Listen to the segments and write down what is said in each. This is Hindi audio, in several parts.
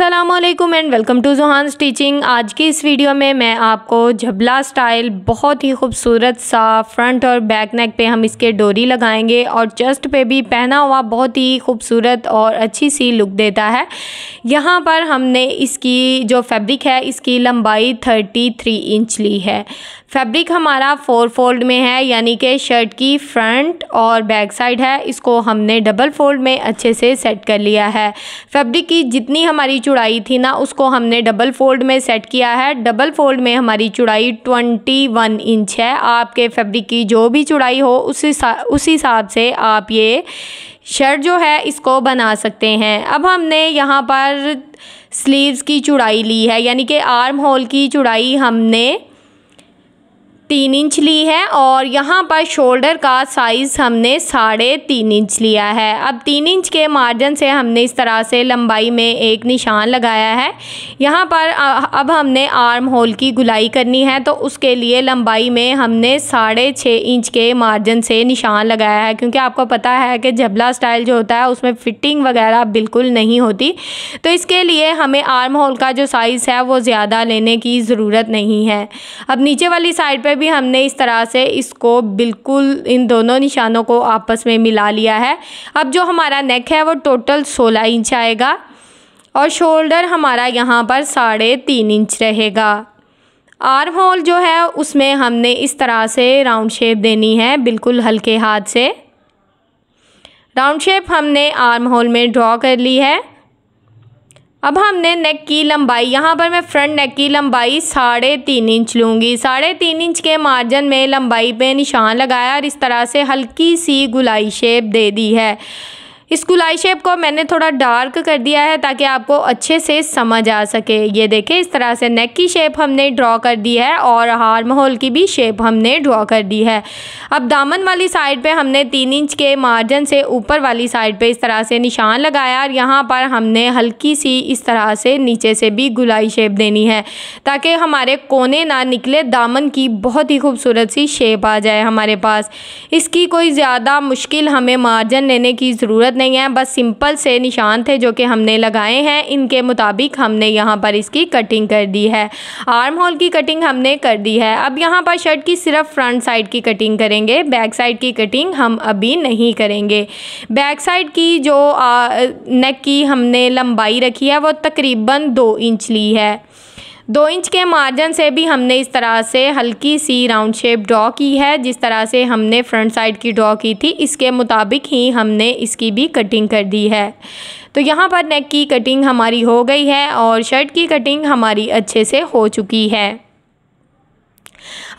Aslam and welcome to Johana's teaching आज की इस वीडियो में मैं आपको झबला स्टाइल बहुत ही खूबसूरत सा फ्रंट और बैक नेक पे हम इसके डोरी लगाएंगे और चेस्ट पे भी पहना हुआ बहुत ही खूबसूरत और अच्छी सी लुक देता है यहाँ पर हमने इसकी जो फैब्रिक है इसकी लंबाई 33 इंच ली है फैब्रिक हमारा फोर फोल्ड में है यानी कि शर्ट की फ्रंट और बैक साइड है इसको हमने डबल फोल्ड में अच्छे से सेट कर लिया है फैब्रिक की जितनी हमारी चुड़ाई थी ना उसको हमने डबल फोल्ड में सेट किया है डबल फोल्ड में हमारी चुड़ाई ट्वेंटी वन इंच है आपके फैब्रिक की जो भी चुड़ाई हो उसी उस हिसाब से आप ये शर्ट जो है इसको बना सकते हैं अब हमने यहाँ पर स्लीव्स की चुड़ाई ली है यानी कि आर्म होल की चुड़ाई हमने तीन इंच ली है और यहाँ पर शोल्डर का साइज़ हमने साढ़े तीन इंच लिया है अब तीन इंच के मार्जिन से हमने इस तरह से लंबाई में एक निशान लगाया है यहाँ पर अब हमने आर्म होल की गुलाई करनी है तो उसके लिए लंबाई में हमने साढ़े छः इंच के मार्जिन से निशान लगाया है क्योंकि आपको पता है कि जबला स्टाइल जो होता है उसमें फ़िटिंग वगैरह बिल्कुल नहीं होती तो इसके लिए हमें आर्म होल का जो साइज़ है वो ज़्यादा लेने की ज़रूरत नहीं है अब नीचे वाली साइड पर भी हमने इस तरह से इसको बिल्कुल इन दोनों निशानों को आपस में मिला लिया है अब जो हमारा नेक है वो टोटल सोलह इंच आएगा और शोल्डर हमारा यहाँ पर साढ़े तीन इंच रहेगा आर्म होल जो है उसमें हमने इस तरह से राउंड शेप देनी है बिल्कुल हल्के हाथ से राउंड शेप हमने आर्म होल में ड्रॉ कर ली है अब हमने नेक की लंबाई यहाँ पर मैं फ्रंट नेक की लंबाई साढ़े तीन इंच लूँगी साढ़े तीन इंच के मार्जिन में लंबाई पे निशान लगाया और इस तरह से हल्की सी गुलाई शेप दे दी है इस गुलाई शेप को मैंने थोड़ा डार्क कर दिया है ताकि आपको अच्छे से समझ आ सके ये देखें इस तरह से नेक की शेप हमने ड्रॉ कर दी है और हार माहौल की भी शेप हमने ड्रॉ कर दी है अब दामन वाली साइड पे हमने तीन इंच के मार्जिन से ऊपर वाली साइड पे इस तरह से निशान लगाया और यहाँ पर हमने हल्की सी इस तरह से नीचे से भी गुलाई शेप देनी है ताकि हमारे कोने ना निकले दामन की बहुत ही खूबसूरत सी शेप आ जाए हमारे पास इसकी कोई ज़्यादा मुश्किल हमें मार्जिन लेने की ज़रूरत नहीं है बस सिंपल से निशान थे जो कि हमने लगाए हैं इनके मुताबिक हमने यहाँ पर इसकी कटिंग कर दी है आर्म होल की कटिंग हमने कर दी है अब यहाँ पर शर्ट की सिर्फ फ्रंट साइड की कटिंग करेंगे बैक साइड की कटिंग हम अभी नहीं करेंगे बैक साइड की जो नेक की हमने लंबाई रखी है वो तकरीबन दो इंच ली है दो इंच के मार्जिन से भी हमने इस तरह से हल्की सी राउंड शेप ड्रॉ की है जिस तरह से हमने फ्रंट साइड की ड्रॉ की थी इसके मुताबिक ही हमने इसकी भी कटिंग कर दी है तो यहाँ पर नेक की कटिंग हमारी हो गई है और शर्ट की कटिंग हमारी अच्छे से हो चुकी है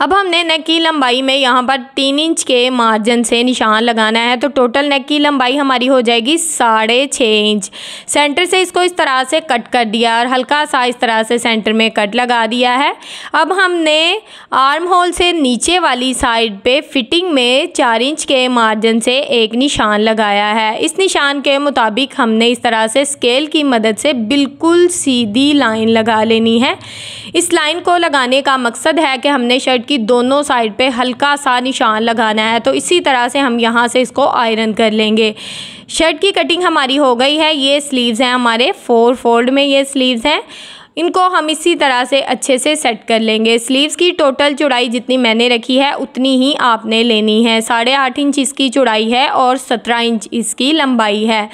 अब हमने नेक की लंबाई में यहाँ पर तीन इंच के मार्जिन से निशान लगाना है तो टोटल नेक की लंबाई हमारी हो जाएगी साढ़े छः इंच सेंटर से इसको इस तरह से कट कर दिया और हल्का सा इस तरह से सेंटर में कट लगा दिया है अब हमने आर्म होल से नीचे वाली साइड पे फिटिंग में चार इंच के मार्जिन से एक निशान लगाया है इस निशान के मुताबिक हमने इस तरह से स्केल की मदद से बिल्कुल सीधी लाइन लगा लेनी है इस लाइन को लगाने का मकसद है कि हमने शर्ट इसकी दोनों साइड पे हल्का सा निशान लगाना है तो इसी तरह से हम यहाँ से इसको आयरन कर लेंगे शर्ट की कटिंग हमारी हो गई है ये स्लीव्स हैं हमारे फोर फोल्ड में ये स्लीव्स हैं इनको हम इसी तरह से अच्छे से सेट कर लेंगे स्लीव्स की टोटल चौड़ाई जितनी मैंने रखी है उतनी ही आपने लेनी है साढ़े आठ इंच इसकी चौड़ाई है और सत्रह इंच इसकी लंबाई है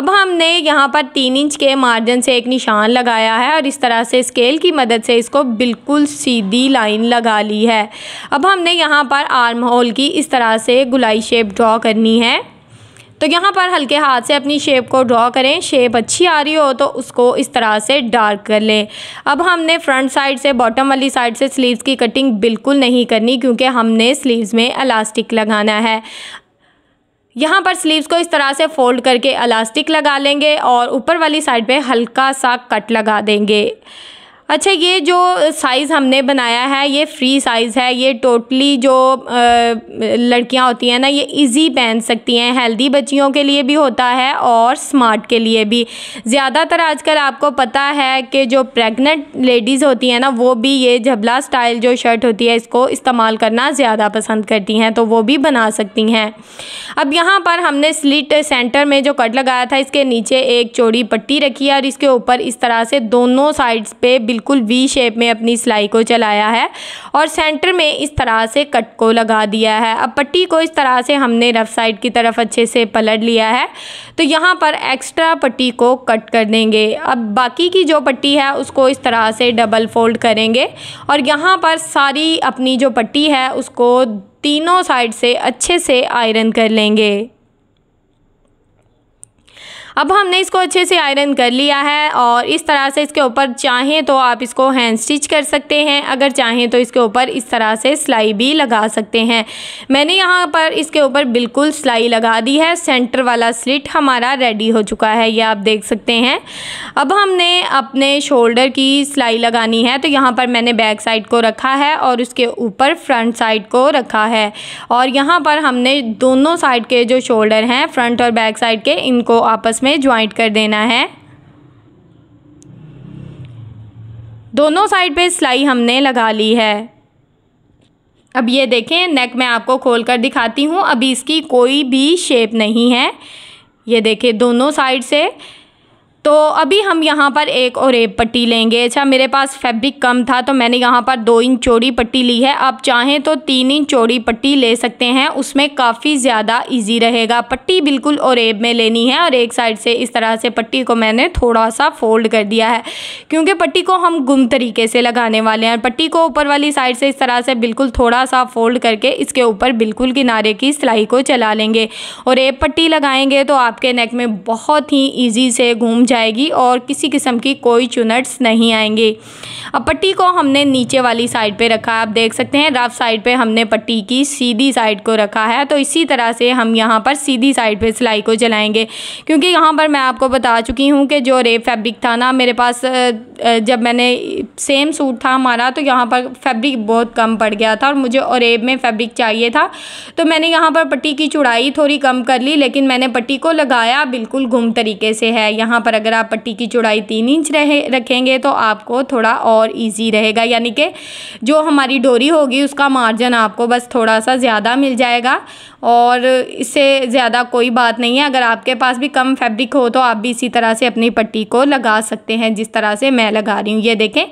अब हमने यहाँ पर तीन इंच के मार्जिन से एक निशान लगाया है और इस तरह से स्केल की मदद से इसको बिल्कुल सीधी लाइन लगा ली है अब हमने यहाँ पर आर्म होल की इस तरह से गुलाई शेप ड्रॉ करनी है तो यहाँ पर हल्के हाथ से अपनी शेप को ड्रॉ करें शेप अच्छी आ रही हो तो उसको इस तरह से डार्क कर लें अब हमने फ्रंट साइड से बॉटम वाली साइड से स्लीव्स की कटिंग बिल्कुल नहीं करनी क्योंकि हमने स्लीव्स में अलास्टिक लगाना है यहाँ पर स्लीव्स को इस तरह से फोल्ड करके अलास्टिक लगा लेंगे और ऊपर वाली साइड पे हल्का सा कट लगा देंगे अच्छा ये जो साइज़ हमने बनाया है ये फ्री साइज़ है ये टोटली जो लड़कियां होती हैं ना ये इजी पहन सकती हैं हेल्दी बच्चियों के लिए भी होता है और स्मार्ट के लिए भी ज़्यादातर आजकल आपको पता है कि जो प्रेग्नेंट लेडीज़ होती हैं ना वो भी ये झबला स्टाइल जो शर्ट होती है इसको इस्तेमाल करना ज़्यादा पसंद करती हैं तो वो भी बना सकती हैं अब यहाँ पर हमने स्लिट सेंटर में जो कट लगाया था इसके नीचे एक चौड़ी पट्टी रखी है और इसके ऊपर इस तरह से दोनों साइड्स पे बिल्कुल वी शेप में अपनी सिलाई को चलाया है और सेंटर में इस तरह से कट को लगा दिया है अब पट्टी को इस तरह से हमने रफ साइड की तरफ अच्छे से पलट लिया है तो यहाँ पर एक्स्ट्रा पट्टी को कट कर देंगे अब बाकी की जो पट्टी है उसको इस तरह से डबल फोल्ड करेंगे और यहाँ पर सारी अपनी जो पट्टी है उसको तीनों साइड से अच्छे से आयरन कर लेंगे अब हमने इसको अच्छे से आयरन कर लिया है और इस तरह से इसके ऊपर चाहें तो आप इसको हैंड स्टिच कर सकते हैं अगर चाहें तो इसके ऊपर इस तरह से सिलाई भी लगा सकते हैं मैंने यहाँ पर इसके ऊपर बिल्कुल सिलाई लगा दी है सेंटर वाला स्लिट हमारा रेडी हो चुका है ये आप देख सकते हैं अब हमने अपने शोल्डर की सिलाई लगानी है तो यहाँ पर मैंने बैक साइड को रखा है और उसके ऊपर फ्रंट साइड को रखा है और यहाँ पर हमने दोनों साइड के जो शोल्डर हैं फ्रंट और बैक साइड के इनको आपस में ज्वाइंट कर देना है दोनों साइड पे सिलाई हमने लगा ली है अब ये देखें नेक मैं आपको खोल कर दिखाती हूँ अभी इसकी कोई भी शेप नहीं है ये देखें दोनों साइड से तो अभी हम यहाँ पर एक और एक पट्टी लेंगे अच्छा मेरे पास फैब्रिक कम था तो मैंने यहाँ पर दो इंच चौड़ी पट्टी ली है आप चाहें तो तीन इंच चौड़ी पट्टी ले सकते हैं उसमें काफ़ी ज़्यादा इजी रहेगा पट्टी बिल्कुल एब में लेनी है और एक साइड से इस तरह से पट्टी को मैंने थोड़ा सा फोल्ड कर दिया है क्योंकि पट्टी को हम गुम तरीके से लगाने वाले हैं पट्टी को ऊपर वाली साइड से इस तरह से बिल्कुल थोड़ा सा फोल्ड करके इसके ऊपर बिल्कुल किनारे की सिलाई को चला लेंगे और एक पट्टी लगाएंगे तो आपके नेक में बहुत ही ईजी से घूम जाएगी और किसी किस्म की कोई चुनट्स नहीं आएंगे अब पट्टी को हमने नीचे वाली साइड पे रखा है आप देख सकते हैं रफ साइड पे हमने पट्टी की सीधी साइड को रखा है तो इसी तरह से हम यहाँ पर सीधी साइड पे सिलाई को चलाएंगे क्योंकि यहाँ पर मैं आपको बता चुकी हूँ कि जो रेप फैब्रिक था ना मेरे पास जब मैंने सेम सूट था हमारा तो यहाँ पर फैब्रिक बहुत कम पड़ गया था और मुझे रेब में फैब्रिक चाहिए था तो मैंने यहाँ पर पट्टी की चुड़ाई थोड़ी कम कर ली लेकिन मैंने पट्टी को लगाया बिल्कुल घूम तरीके से है यहाँ पर अगर आप पट्टी की चौड़ाई तीन इंच रहे रखेंगे तो आपको थोड़ा और ईजी रहेगा यानी कि जो हमारी डोरी होगी उसका मार्जिन आपको बस थोड़ा सा ज़्यादा मिल जाएगा और इससे ज़्यादा कोई बात नहीं है अगर आपके पास भी कम फैब्रिक हो तो आप भी इसी तरह से अपनी पट्टी को लगा सकते हैं जिस तरह से मैं लगा रही हूँ ये देखें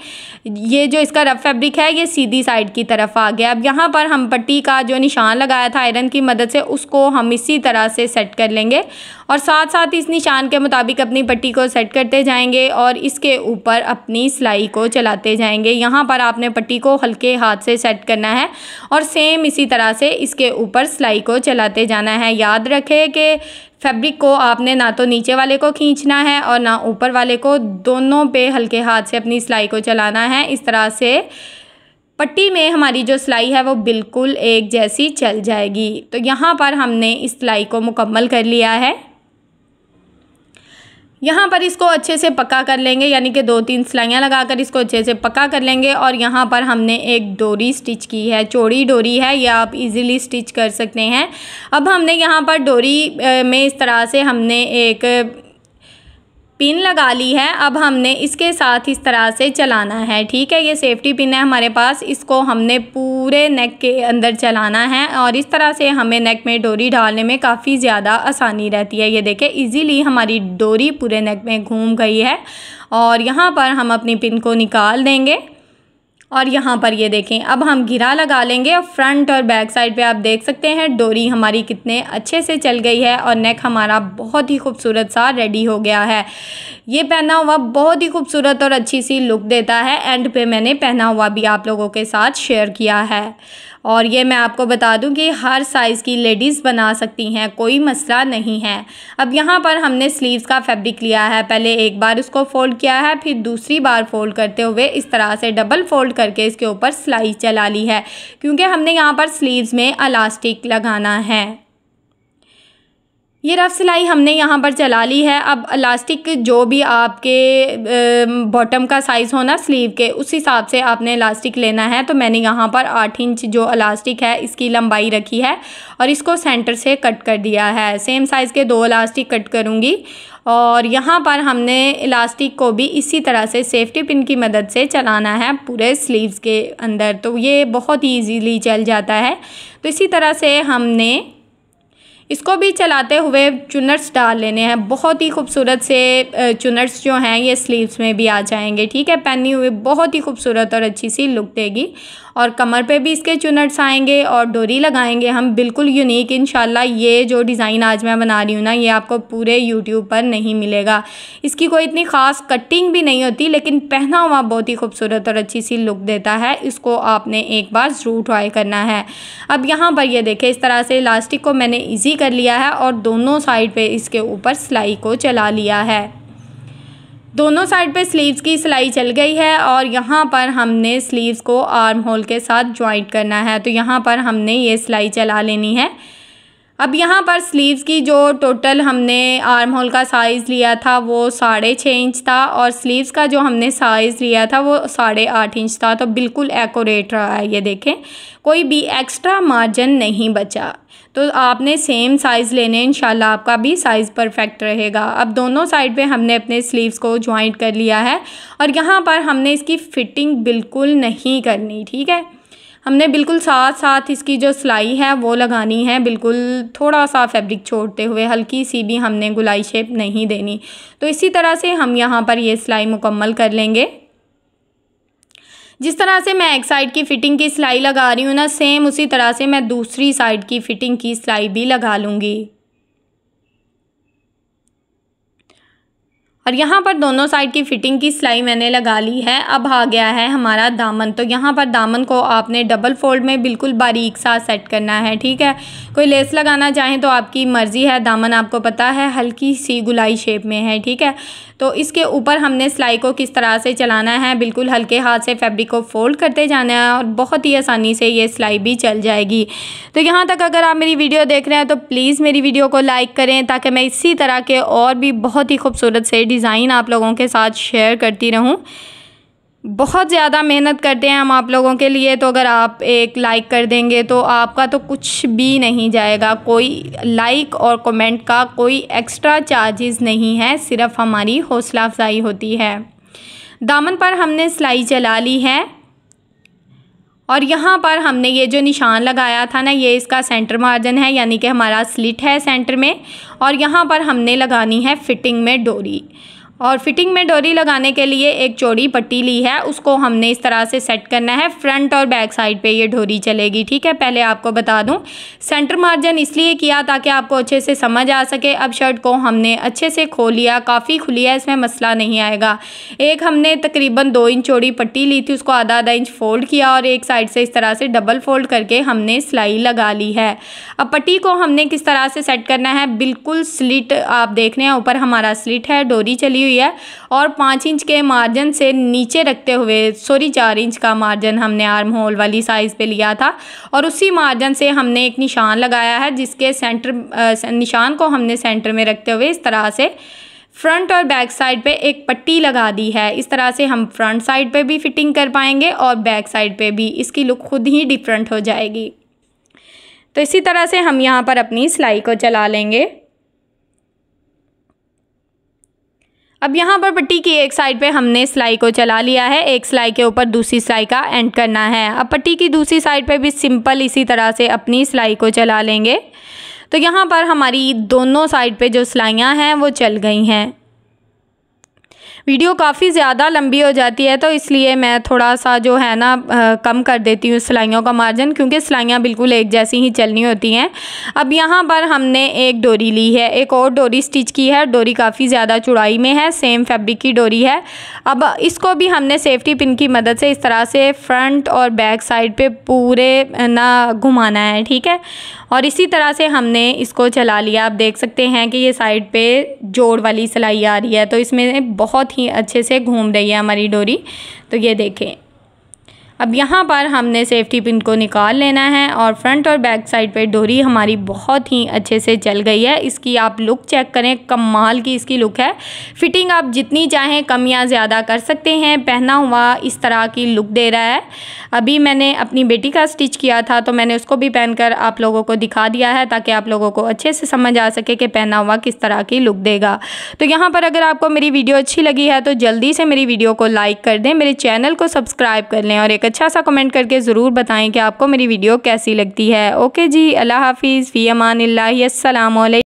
ये जो इसका रफ फैब्रिक है ये सीधी साइड की तरफ आ गया अब यहाँ पर हम पट्टी का जो निशान लगाया था आयरन की मदद से उसको हम इसी तरह से सेट कर लेंगे और साथ साथ इस निशान के मुताबिक अपनी पट्टी को सेट करते जाएंगे और इसके ऊपर अपनी सिलाई को चलाते जाएंगे यहाँ पर आपने पट्टी को हल्के हाथ से सेट करना है और सेम इसी तरह से इसके ऊपर सिलाई को चलाते जाना है याद रखें कि फैब्रिक को आपने ना तो नीचे वाले को खींचना है और ना ऊपर वाले को दोनों पे हल्के हाथ से अपनी सिलाई को चलाना है इस तरह से पट्टी में हमारी जो सिलाई है वो बिल्कुल एक जैसी चल जाएगी तो यहाँ पर हमने इस सिलाई को मुकम्मल कर लिया है यहाँ पर इसको अच्छे से पक्का कर लेंगे यानी कि दो तीन सिलाइयाँ लगाकर इसको अच्छे से पक्का कर लेंगे और यहाँ पर हमने एक डोरी स्टिच की है चौड़ी डोरी है यह आप इजीली स्टिच कर सकते हैं अब हमने यहाँ पर डोरी में इस तरह से हमने एक पिन लगा ली है अब हमने इसके साथ इस तरह से चलाना है ठीक है ये सेफ्टी पिन है हमारे पास इसको हमने पूरे नेक के अंदर चलाना है और इस तरह से हमें नेक में डोरी डालने में काफ़ी ज़्यादा आसानी रहती है ये देखें इजीली हमारी डोरी पूरे नेक में घूम गई है और यहाँ पर हम अपनी पिन को निकाल देंगे और यहाँ पर ये देखें अब हम घिरा लगा लेंगे और फ्रंट और बैक साइड पे आप देख सकते हैं डोरी हमारी कितने अच्छे से चल गई है और नेक हमारा बहुत ही खूबसूरत सा रेडी हो गया है ये पहना हुआ बहुत ही खूबसूरत और अच्छी सी लुक देता है एंड पे मैंने पहना हुआ भी आप लोगों के साथ शेयर किया है और ये मैं आपको बता दूं कि हर साइज़ की लेडीज़ बना सकती हैं कोई मसला नहीं है अब यहाँ पर हमने स्लीव्स का फैब्रिक लिया है पहले एक बार उसको फ़ोल्ड किया है फिर दूसरी बार फ़ोल्ड करते हुए इस तरह से डबल फ़ोल्ड करके इसके ऊपर सिलाई चला ली है क्योंकि हमने यहाँ पर स्लीव्स में अलास्टिक लगाना है ये रफ़ सिलाई हमने यहाँ पर चला ली है अब इलास्टिक जो भी आपके बॉटम का साइज़ हो ना स्लीव के उस हिसाब से आपने इलास्टिक लेना है तो मैंने यहाँ पर आठ इंच जो इलास्टिक है इसकी लंबाई रखी है और इसको सेंटर से कट कर दिया है सेम साइज़ के दो इलास्टिक कट करूँगी और यहाँ पर हमने इलास्टिक को भी इसी तरह से सेफ्टी पिन की मदद से चलाना है पूरे स्लीव्स के अंदर तो ये बहुत ही ईजीली चल जाता है तो इसी तरह से हमने इसको भी चलाते हुए चुनर्स डाल लेने हैं बहुत ही खूबसूरत से चुनर्स जो हैं ये स्लीव्स में भी आ जाएंगे ठीक है पहनी हुई बहुत ही खूबसूरत और अच्छी सी लुक देगी और कमर पे भी इसके चुनट्स आएंगे और डोरी लगाएंगे हम बिल्कुल यूनिक इन ये जो डिज़ाइन आज मैं बना रही हूँ ना ये आपको पूरे यूट्यूब पर नहीं मिलेगा इसकी कोई इतनी ख़ास कटिंग भी नहीं होती लेकिन पहना हुआ बहुत ही खूबसूरत और अच्छी सी लुक देता है इसको आपने एक बार ज़रूर ट्राई करना है अब यहाँ पर यह देखें इस तरह से इलास्टिक को मैंने ईजी कर लिया है और दोनों साइड पर इसके ऊपर सिलाई को चला लिया है दोनों साइड पे स्लीव्स की सिलाई चल गई है और यहाँ पर हमने स्लीव्स को आर्म होल के साथ ज्वाइंट करना है तो यहाँ पर हमने ये सिलाई चला लेनी है अब यहाँ पर स्लीव्स की जो टोटल हमने आर्म होल का साइज़ लिया था वो साढ़े छः इंच था और स्लीव्स का जो हमने साइज़ लिया था वो साढ़े आठ इंच था तो बिल्कुल एकोरेट रहा है ये देखें कोई भी एक्स्ट्रा मार्जिन नहीं बचा तो आपने सेम साइज़ लेने इंशाल्लाह आपका भी साइज़ परफेक्ट रहेगा अब दोनों साइड पे हमने अपने स्लीव्स को ज्वाइंट कर लिया है और यहाँ पर हमने इसकी फ़िटिंग बिल्कुल नहीं करनी ठीक है हमने बिल्कुल साथ साथ इसकी जो सिलाई है वो लगानी है बिल्कुल थोड़ा सा फैब्रिक छोड़ते हुए हल्की सी भी हमने गुलाई शेप नहीं देनी तो इसी तरह से हम यहाँ पर ये सिलाई मुकम्मल कर लेंगे जिस तरह से मैं एक साइड की फ़िटिंग की सिलाई लगा रही हूँ ना सेम उसी तरह से मैं दूसरी साइड की फ़िटिंग की सिलाई भी लगा लूँगी और यहाँ पर दोनों साइड की फिटिंग की सिलाई मैंने लगा ली है अब आ गया है हमारा दामन तो यहाँ पर दामन को आपने डबल फोल्ड में बिल्कुल बारीक सा सेट करना है ठीक है कोई लेस लगाना चाहें तो आपकी मर्ज़ी है दामन आपको पता है हल्की सी गुलाई शेप में है ठीक है तो इसके ऊपर हमने सिलाई को किस तरह से चलाना है बिल्कुल हल्के हाथ से फैब्रिक को फोल्ड करते जाना है और बहुत ही आसानी से ये सिलाई भी चल जाएगी तो यहाँ तक अगर आप मेरी वीडियो देख रहे हैं तो प्लीज़ मेरी वीडियो को लाइक करें ताकि मैं इसी तरह के और भी बहुत ही खूबसूरत से डिज़ाइन आप लोगों के साथ शेयर करती रहूँ बहुत ज़्यादा मेहनत करते हैं हम आप लोगों के लिए तो अगर आप एक लाइक कर देंगे तो आपका तो कुछ भी नहीं जाएगा कोई लाइक और कमेंट का कोई एक्स्ट्रा चार्जेस नहीं है सिर्फ हमारी हौसला अफजाई होती है दामन पर हमने सिलाई चला ली है और यहाँ पर हमने ये जो निशान लगाया था ना ये इसका सेंटर मार्जिन है यानी कि हमारा स्लिट है सेंटर में और यहाँ पर हमने लगानी है फिटिंग में डोरी और फिटिंग में डोरी लगाने के लिए एक चौड़ी पट्टी ली है उसको हमने इस तरह से सेट करना है फ्रंट और बैक साइड पे ये डोरी चलेगी ठीक है पहले आपको बता दूं सेंटर मार्जिन इसलिए किया ताकि आपको अच्छे से समझ आ सके अब शर्ट को हमने अच्छे से खो लिया काफ़ी खुली है इसमें मसला नहीं आएगा एक हमने तकरीबन दो इंच चौड़ी पट्टी ली थी उसको आधा आधा इंच फोल्ड किया और एक साइड से इस तरह से डबल फोल्ड करके हमने सिलाई लगा ली है अब पट्टी को हमने किस तरह से सेट करना है बिल्कुल स्लिट आप देख रहे हैं ऊपर हमारा स्लिट है डोरी चली हुई है और पाँच इंच के मार्जिन से नीचे रखते हुए सॉरी चार इंच का मार्जिन हमने आर्म होल वाली साइज़ पे लिया था और उसी मार्जिन से हमने एक निशान लगाया है जिसके सेंटर निशान को हमने सेंटर में रखते हुए इस तरह से फ्रंट और बैक साइड पे एक पट्टी लगा दी है इस तरह से हम फ्रंट साइड पे भी फिटिंग कर पाएंगे और बैक साइड पे भी इसकी लुक खुद ही डिफरेंट हो जाएगी तो इसी तरह से हम यहाँ पर अपनी सिलाई को चला लेंगे अब यहाँ पर पट्टी की एक साइड पे हमने सिलाई को चला लिया है एक सिलाई के ऊपर दूसरी सिलाई का एंड करना है अब पट्टी की दूसरी साइड पे भी सिंपल इसी तरह से अपनी सिलाई को चला लेंगे तो यहाँ पर हमारी दोनों साइड पे जो सिलाइयाँ हैं वो चल गई हैं वीडियो काफ़ी ज़्यादा लंबी हो जाती है तो इसलिए मैं थोड़ा सा जो है ना कम कर देती हूँ सिलाइयों का मार्जिन क्योंकि सिलाइयाँ बिल्कुल एक जैसी ही चलनी होती हैं अब यहाँ पर हमने एक डोरी ली है एक और डोरी स्टिच की है डोरी काफ़ी ज़्यादा चुड़ाई में है सेम फैब्रिक की डोरी है अब इसको भी हमने सेफ्टी पिन की मदद से इस तरह से फ्रंट और बैक साइड पर पूरे ना घुमाना है ठीक है और इसी तरह से हमने इसको चला लिया आप देख सकते हैं कि ये साइड पर जोड़ वाली सिलाई आ रही है तो इसमें बहुत ही अच्छे से घूम रही है हमारी डोरी तो ये देखें अब यहाँ पर हमने सेफ्टी पिन को निकाल लेना है और फ्रंट और बैक साइड पे डोरी हमारी बहुत ही अच्छे से चल गई है इसकी आप लुक चेक करें कमाल की इसकी लुक है फिटिंग आप जितनी चाहें कम या ज़्यादा कर सकते हैं पहना हुआ इस तरह की लुक दे रहा है अभी मैंने अपनी बेटी का स्टिच किया था तो मैंने उसको भी पहनकर आप लोगों को दिखा दिया है ताकि आप लोगों को अच्छे से समझ आ सके कि पहना हुआ किस तरह की लुक देगा तो यहाँ पर अगर आपको मेरी वीडियो अच्छी लगी है तो जल्दी से मेरी वीडियो को लाइक कर दें मेरे चैनल को सब्सक्राइब कर लें और एक अच्छा सा कमेंट करके ज़रूर बताएं कि आपको मेरी वीडियो कैसी लगती है ओके जी अल्लाह हाफिज़ फ़ी अमान लाही